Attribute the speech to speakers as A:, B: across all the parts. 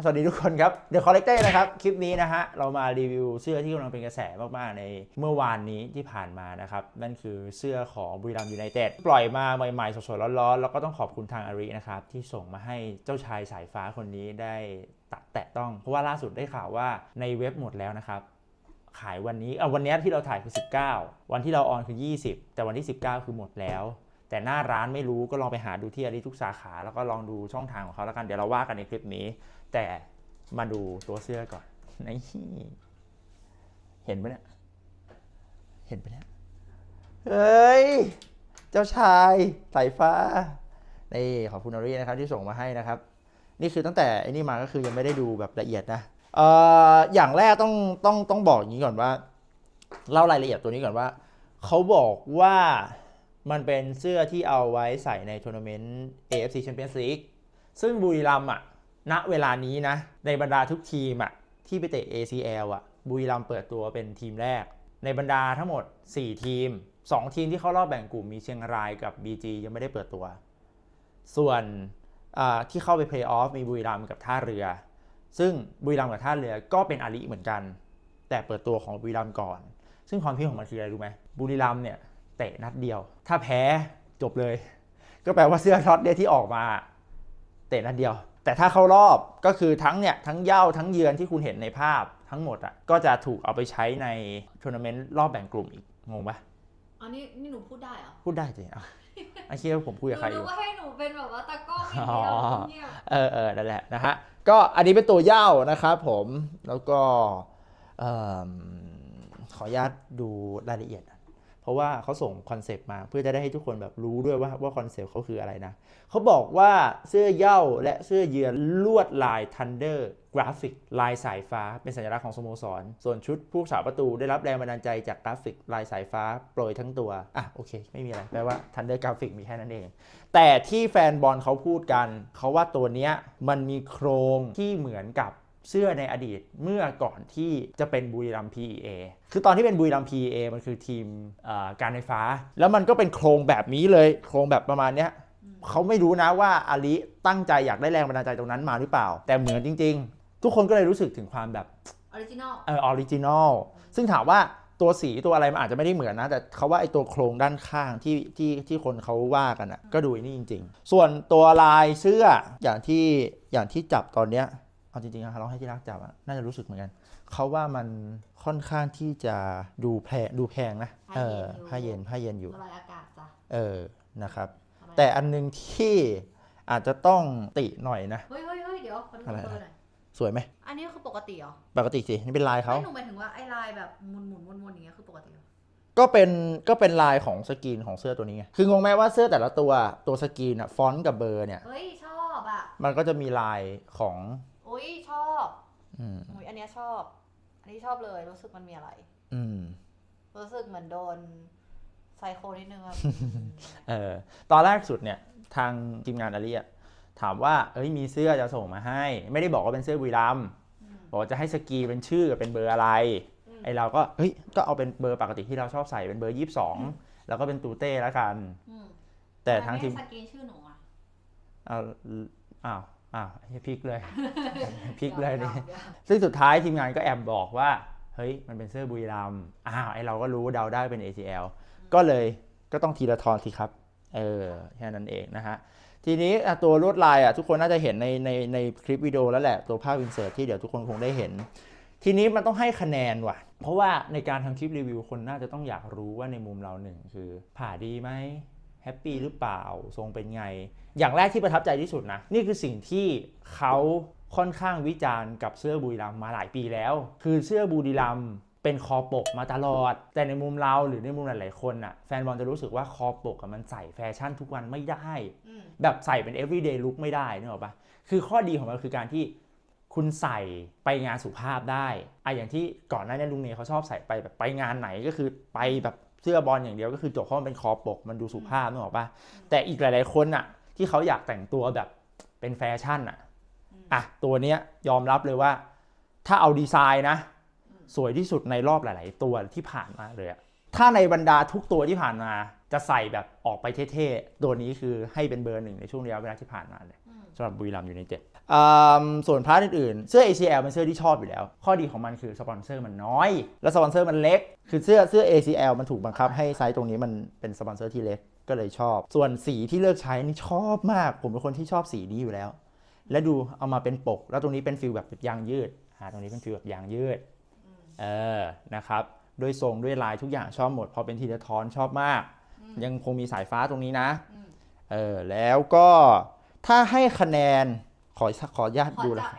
A: สวัสดีทุกคนครับ เดี๋ยวคอลเลกเตอร์นะครับ คลิปนี้นะฮะเรามารีวิวเสื้อที่กำลังเป็นกระแสมากๆ ในเมื่อวานนี้ที่ผ่านมานะครับนั่นคือเสื้อของบุรีรัมยูไนเต็ดปล่อยมาใหม่ๆสดๆร้อนๆ แล้วก็ต้องขอบคุณทางอารินะครับที่ส่งมาให้เจ้าชายสายฟ้าคนนี้ได้ตัดแตะต้อง เพราะว่าล่าสุดได้ข่าวว่าในเว็บหมดแล้วนะครับ ขายวันนี้เอาวันนี้ที่เราถ่ายคือ 19 วันที่เราออนคือ 20 แต่วันที่ 19 คือหมดแล้วแต่หน้าร้านไม่รู้ก็ลองไปหาดูที่อรทุกสาขาแล้วก็ลองดูช่องทางของเขาแล้วกันเดี๋ยวเราว่ากันในคลิปนี้ แต่มาดูตัวเสื้อก่อนนี่เห็นไหมเนี่ยเห็นไหมเนี่ยเฮ้ย เจ้าชายสายฟ้านี่ขอบคุณอรีนะครับที่ส่งมาให้นะครับ นี่คือตั้งแต่ไอ้นี่มาก็คือยังไม่ได้ดูแบบละเอียดนะเอ่ออย่างแรกต้องต้องต้องบอกอย่างนี้ก่อนว่า เล่ารายละเอียดตัวนี้ก่อนว่าเขาบอกว่ามันเป็นเสื้อที่เอาไว้ใส่ในทัวร์นาเมนต์ AFC Champions League ซึ่งบุรีรัมย์อ่ะณ เวลานี้นะ ในบรรดาทุกทีมอ่ะที่ไปเตะ ACL อ่ะบุรีรัมย์เปิดตัวเป็นทีมแรก ในบรรดาทั้งหมด 4 ทีม 2 ทีมที่เข้ารอบแบ่งกลุ่มมีเชียงรายกับ BG ยังไม่ได้เปิดตัว ส่วนที่เข้าไปเพลย์ออฟมีบุรีรัมย์กับท่าเรือ ซึ่งบุรีรัมย์กับท่าเรือก็เป็นอาริเหมือนกัน แต่เปิดตัวของบุรีรัมย์ก่อน ซึ่งความพิเศษของมันคืออะไรรู้ไหมบุรีรัมย์เนี่ยเตะนัดเดียว ถ้าแพ้จบเลย ก็แปลว่าเสื้อท็อตเนี่ยที่ออกมาเตะนัดเดียว แต่ถ้าเข้ารอบก็คือทั้งเนี่ย ทั้งเย้าทั้งเยือนที่คุณเห็นในภาพ ทั้งหมดอ่ะก็จะถูกเอาไปใช้ในทัวร์นาเมนต์รอบแบ่งกลุ่มอีกงงปะอันนี้นี่หนูพูดได้เหรอ พูดได้จริงอ่ะไอ้เชี่ยผมพูดกับใครอยู่ก็ให้หนูเป็นแบบว่าตะก้องเียเออเออนั่นแหละนะฮะ ก็อันนี้เป็นตัวเย้านะครับผม แล้วก็ขออนุญาตดูรายละเอียดเพราะว่าเขาส่งคอนเซปต์มาเพื่อจะได้ให้ทุกคนแบบรู้ด้วยว่าว่าคอนเซปต์เขาคืออะไรนะเขาบอกว่าเสื้อเย่าและเสื้อเยือนลวดลายทันเดอร์กราฟิก ลายสายฟ้า เป็นสัญลักษณ์ของสโมสร ส่วนชุดผู้สาวประตูได้รับแรงบันดาลใจจากกราฟิก ลายสายฟ้าโปรยทั้งตัว อ่ะโอเคไม่มีอะไรแปลว่าทันเดอร์กราฟิกมีแค่นั้นเอง แต่ที่แฟนบอลเขาพูดกันเขาว่าตัวเนี้ยมันมีโครงที่เหมือนกับเสื้อในอดีตเมื่อก่อนที่จะเป็นบุรีรัมย์ PEA คือตอนที่เป็นบุรีรัมย์ PEA มันคือทีมการไฟฟ้า แล้วมันก็เป็นโครงแบบนี้เลยโครงแบบประมาณเนี้ยเขาไม่รู้นะว่าอาลิตั้งใจอยากได้แรงบันดาลใจตรงนั้นมาหรือเปล่า แต่เหมือนจริงๆ ทุกคนก็เลยรู้สึกถึงความแบบออริจินอลเออออริจินอลซึ่งถามว่าตัวสีตัวอะไรมันอาจจะไม่ได้เหมือนนะ แต่เขาว่าไอตัวโครงด้านข้างที่ที่ที่คนเขาว่ากันอ่ะก็ดูนี่จริง ๆ ส่วนตัวลายเสื้ออย่างที่อย่างที่จับตอนเนี้ยเอาจริงๆนะร้องให้ที่รักจับอะน่าจะรู้สึกเหมือนกัน เขาว่ามันค่อนข้างที่จะดูแพงดูแพงนะเออผ้าเย็น ผ้าเย็นอยู่บายอากาศจ้ะเออ นะครับ แต่อันนึงที่อาจจะต้องติหน่อยนะ เฮ้ยเฮ้ยเดี๋ยวคนดูเบรหน่อยสวยไหม อันนี้คือปกติเหรอ ปกติสิ นี่เป็นลายเขาไม่หนูหมายถึงว่า ไอ้ลายแบบหมุนหมุนวนวนอย่างเงี้ยคือปกติ ก็เป็นก็เป็นลายของสกรีนของเสื้อตัวนี้ไง คืองงไหมว่าเสื้อแต่ละตัวตัวสกรีนอะฟอนต์กับเบอร์เนี่ย เฮ้ยชอบอะมันก็จะมีลายของอุ้ยอันนี้ชอบ อันนี้ชอบเลยรู้สึกมันมีอะไร อืม รู้สึกเหมือนโดน ไซโคนิดนึงอะเออ ตอนแรกสุดเนี่ย ทางทีมงานอารีอะถามว่าเอ้ยมีเสื้อจะส่งมาให้ ไม่ได้บอกว่าเป็นเสื้อบุรีรัม บอกจะให้สกีเป็นชื่อกับเป็นเบอร์อะไร ไอเราก็ เฮ้ย ก็เอาเป็นเบอร์ปกติที่เราชอบใส่เป็นเบอร์ยี่สิบสอง แล้วก็เป็นตูเต้แล้วกันแต่ทางทีมสกีนชื่อหนูอ่ะอ้าวอ่าพิกเลยพิกเลยนี่ซึ่งสุดท้ายทีมงานก็แอบบอกว่าเฮ้ยมันเป็นเสื้อบุยรามอ้าวไอเราก็รู้เดาได้เป็น ACL ก็เลยก็ต้องทีละทอนสิครับเออแค่นั้นเองนะฮะ ทีนี้ตัวลวดลายอ่ะทุกคนน่าจะเห็นในในในคลิปวิดีโอแล้วแหละตัวภาพวินเสิร์ตที่เดี๋ยวทุกคนคงได้เห็น ทีนี้มันต้องให้คะแนนว่ะเพราะว่าในการทำคลิปรีวิวคนน่าจะต้องอยากรู้ว่าในมุมเราหนึ่งคือผ่าดีไหมแฮปปี้หรือเปล่าทรงเป็นไง อย่างแรกที่ประทับใจที่สุดนะนี่คือสิ่งที่เขาค่อนข้างวิจารณ์กับเสื้อบูดีลัมมาหลายปีแล้ว คือเสื้อบูดีลัมเป็นคอปกมาตลอด แต่ในมุมเราหรือในมุมหลายๆคนอะแฟนบอลจะรู้สึกว่าคอปกมันใส่แฟชั่นทุกวันไม่ได้ แบบใส่เป็น everyday look ไม่ได้นึกออกปะคือข้อดีของมันคือการที่คุณใส่ไปงานสุภาพได้อะอย่างที่ก่อนหน้านี้ลุงเนยเขาชอบใส่ไปแบบไปงานไหนก็คือไปแบบเสื้อบอลอย่างเดียวก็คือจบเพราะมันเป็นคอปกมันดูสุภาพนึกออกปะแต่อีกหลายๆคนอะที่เขาอยากแต่งตัวแบบเป็นแฟชั่นอะอ่ะ ตัวเนี้ยยอมรับเลยว่า ถ้าเอาดีไซน์นะ สวยที่สุดในรอบหลายๆ ตัวที่ผ่านมาเลยอะถ้าในบรรดาทุกตัวที่ผ่านมา จะใส่แบบออกไปเท่ๆ ตัวนี้คือให้เป็นเบอร์หนึ่ง ในช่วงระยะเวลาที่ผ่านมาเลยสำหรับบุรีรัมยูไนเต็ดส่วนพาร์ทอื่นๆ เสื้อ ACL เป็นเสื้อที่ชอบอยู่แล้ว ข้อดีของมันคือสปอนเซอร์มันน้อย และสปอนเซอร์มันเล็ก คือเสื้อเสื้อ ACL มันถูกบังคับให้ไซส์ตรงนี้มันเป็นสปอนเซอร์ที่เล็ก ก็เลยชอบ ส่วนสีที่เลือกใช้นี่ชอบมาก ผมเป็นคนที่ชอบสีนี้อยู่แล้ว และดูเอามาเป็นปก แล้วตรงนี้เป็นฟิลแบบยางยืดอาตรงนี้เป็นฟิลแบบยางยืดเออ นะครับ โดยทรงด้วยลายทุกอย่างชอบหมด พอเป็นทีละทอนชอบมาก ยังคงมีสายฟ้าตรงนี้นะ เออ แล้วก็ถ้าให้คะแนนขอขอญาตดูราคา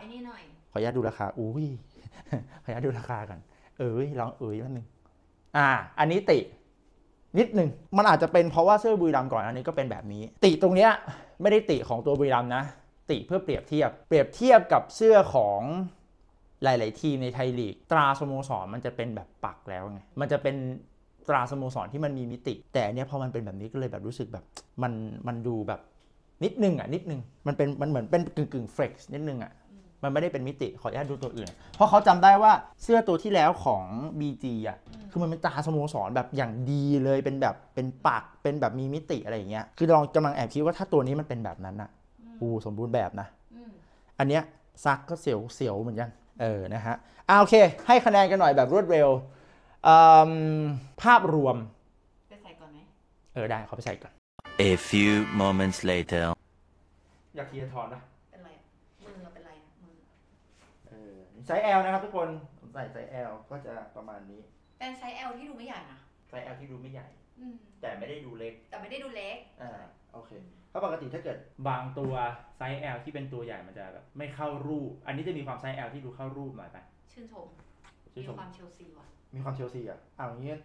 A: ขออนญาตดูราคาอุ้ยขอญาตดูราคากันเอ้ยลองเอ้ยนิดนึงอ่า อันนี้ติ นิดหนึ่งมันอาจจะเป็นเพราะว่าเสื้อบุรีรัมก่อนอันนี้ก็เป็นแบบนี้ ติตรงเนี้ยไม่ได้ติของตัวบุรีรัมนะติเพื่อเปรียบเทียบเปรียบเทียบกับเสื้อของหลายๆทีมในไทยลีก ตราสโมสรมันจะเป็นแบบปักแล้วไงมันจะเป็นตราสโมสรที่มันมีมิติ แต่เนี้ยพอมันเป็นแบบนี้ก็เลยแบบรู้สึกแบบ มันมันดูแบบนิดนึงอ่ะนิดนึง มันเป็นมันเหมือนเป็นกึ่งกึ่งเฟล็กซ์นิดนึงอ่ะมันไม่ได้เป็นมิติขออนุญาตดูตัวอื่น เพราะเขาจำได้ว่าเสื้อตัวที่แล้วของ BG อ่ะคือมันเป็นตาสโมสรแบบอย่างดีเลยเป็นแบบเป็นปากเป็นแบบมีมิติอะไรอย่างเงี้ย คือลองกำลังแอบคิดว่าถ้าตัวนี้มันเป็นแบบนั้นอ่ะ อูสมบูรณ์แบบนะ อันเนี้ยซักก็เสียวเสียวเหมือนกันเออนะฮะเอาโอเค ให้คะแนนกันหน่อยแบบรวดเร็วภาพรวม ไปใส่ก่อนไหมเออได้เขาไปใส่ก่อน A few moments later อยากเคลียร์ถอนนะ เป็นไรมือเป็นไรมือเออไซส์ L นะครับทุกคนผมใส่ไซส์ L ก็จะประมาณนี้ เป็นไซส์ L ที่ดูไม่ใหญ่นะไซส์ L ที่ดูไม่ใหญ่แต่ไม่ได้ดูเล็ก แต่ไม่ได้ดูเล็ก อ่าโอเคเพราะปกติถ้าเกิดบางตัวไซส์ L ที่เป็นตัวใหญ่ มันจะแบบไม่เข้ารูป อันนี้จะมีความไซส์ L ที่ดูเข้ารูปหน่อยไปชื่นชมชื่มีนชมความเชลซีว่ะ มีความเชลซีอ่ะอ้าวอย่างเงี้ย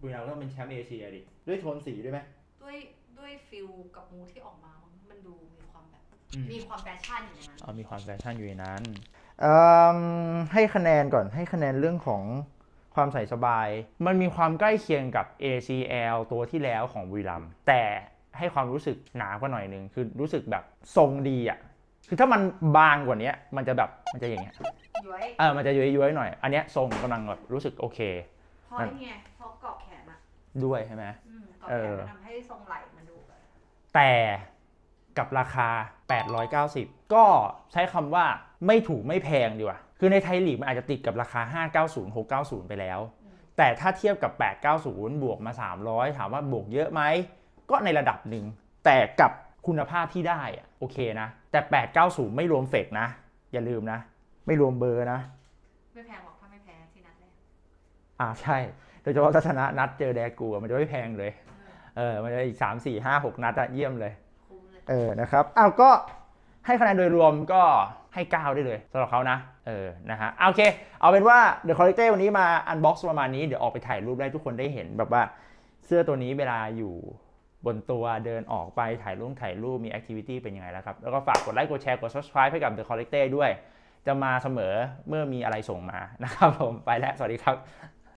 A: บุรีรัมย์ต้องเป็นแชมป์เอเชียดิ ด้วยโทนสีด้วยไหมด้วยด้วยฟิลกับมูที่ออกมา มันดูมีความแบบมีความแฟชั่นอยู่ในนั้นอ๋อมีความแฟชั่นอยู่ในนั้น ให้คะแนนก่อน ให้คะแนนเรื่องของความใส่สบาย มันมีความใกล้เคียงกับ ACL ตัวที่แล้วของวีรัมแต่ให้ความรู้สึกหนากว่าหน่อยนึงคือรู้สึกแบบทรงดีอะ่ะ คือถ้ามันบางกว่านี้มันจะแบบมันจะอย่างเงี้ยเออมันจะย้อยย้อยหน่อย อันเนี้ยทรงกำลังแบบรู้สึกโอเคเพราะนี่ไงเพราะเกาะแขนอะด้วยใช่ไหมเกาะแขนมันทำให้ทรงไหลแต่กับราคา 890 ก็ใช้คำว่าไม่ถูกไม่แพงดีกว่า คือในไทยลีกมันอาจจะติดกับราคา 590 690 ไปแล้ว แต่ถ้าเทียบกับ 890 บวกมา 300 ถามว่าบวกเยอะไหม ก็ในระดับหนึ่งแต่กับคุณภาพที่ได้อะโอเคนะ แต่ 890 ไม่รวมเฟกนะ อย่าลืมนะ ไม่รวมเบอร์นะ ไม่แพงหรอกถ้าไม่แพ้ที่นัดเลยอ่าใช่โดยเฉพาะทัศนะนัดเจอแดกกูมันจะไม่แพงเลยเออมันจะอีกสามสี่ห้าหกนัดอะเยี่ยมเลย เออนะครับอ้าวก็ให้คะแนนโดยรวมก็ให้ 9 ได้เลยสำหรับเขานะ เออนะฮะโอเคเอาเป็นว่าเดอะคอลเลกเตอร์วันนี้มาอันบ็อกซ์ประมาณนี้เดี๋ยวออกไปถ่ายรูปได้ทุกคนได้เห็น แบบว่าเสื้อตัวนี้เวลาอยู่บนตัวเดินออกไปถ่ายรูปถ่ายรูปมีแอคทิวิตี้เป็นยังไงแล้วครับ แล้วก็ฝากกดไลค์กดแชร์กด subscribe ให้กับ The Collector ด้วย จะมาเสมอเมื่อมีอะไรส่งมานะครับผมไปแล้วสวัสดีครับ